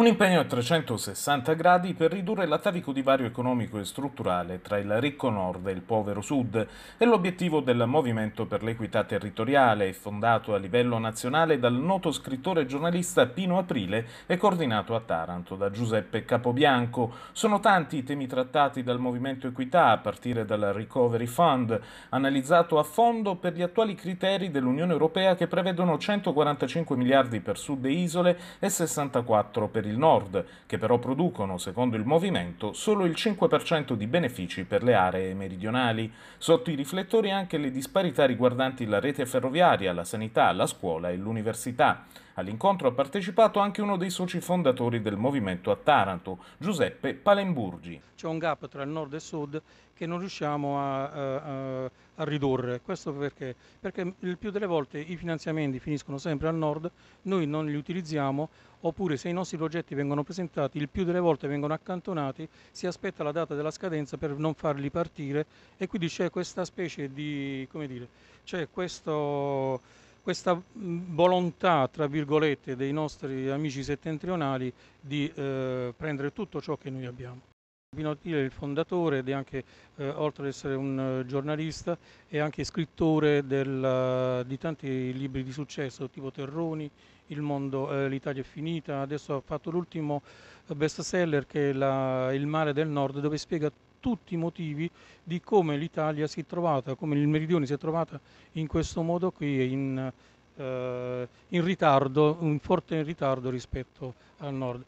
Un impegno a 360 gradi per ridurre l'atavico divario economico e strutturale tra il ricco nord e il povero sud è l'obiettivo del Movimento per l'Equità Territoriale, fondato a livello nazionale dal noto scrittore e giornalista Pino Aprile e coordinato a Taranto da Giuseppe Capobianco. Sono tanti i temi trattati dal Movimento Equità, a partire dal Recovery Fund, analizzato a fondo per gli attuali criteri dell'Unione Europea che prevedono 145 miliardi per sud e isole e 64 per il il nord, che però producono, secondo il movimento, solo il 5% di benefici per le aree meridionali. Sotto i riflettori anche le disparità riguardanti la rete ferroviaria, la sanità, la scuola e l'università. All'incontro ha partecipato anche uno dei soci fondatori del movimento a Taranto, Giuseppe Palemburgi. C'è un gap tra il nord e il sud che non riusciamo a, a, a ridurre. Questo perché? Perché il più delle volte i finanziamenti finiscono sempre al nord, noi non li utilizziamo oppure se i nostri progetti vengono presentati, il più delle volte vengono accantonati, si aspetta la data della scadenza per non farli partire e quindi c'è questa specie di, come dire, c'è questo questa mm, volontà, tra virgolette, dei nostri amici settentrionali di eh, prendere tutto ciò che noi abbiamo. Pinottile è il fondatore ed è anche, eh, oltre ad essere un eh, giornalista, è anche scrittore del, eh, di tanti libri di successo tipo Terroni, Il mondo, eh, l'Italia è finita, adesso ha fatto l'ultimo eh, bestseller che è la, Il mare del nord dove spiega tutti i motivi di come l'Italia si è trovata, come il meridione si è trovata in questo modo qui, in, eh, in ritardo, un forte ritardo rispetto al nord.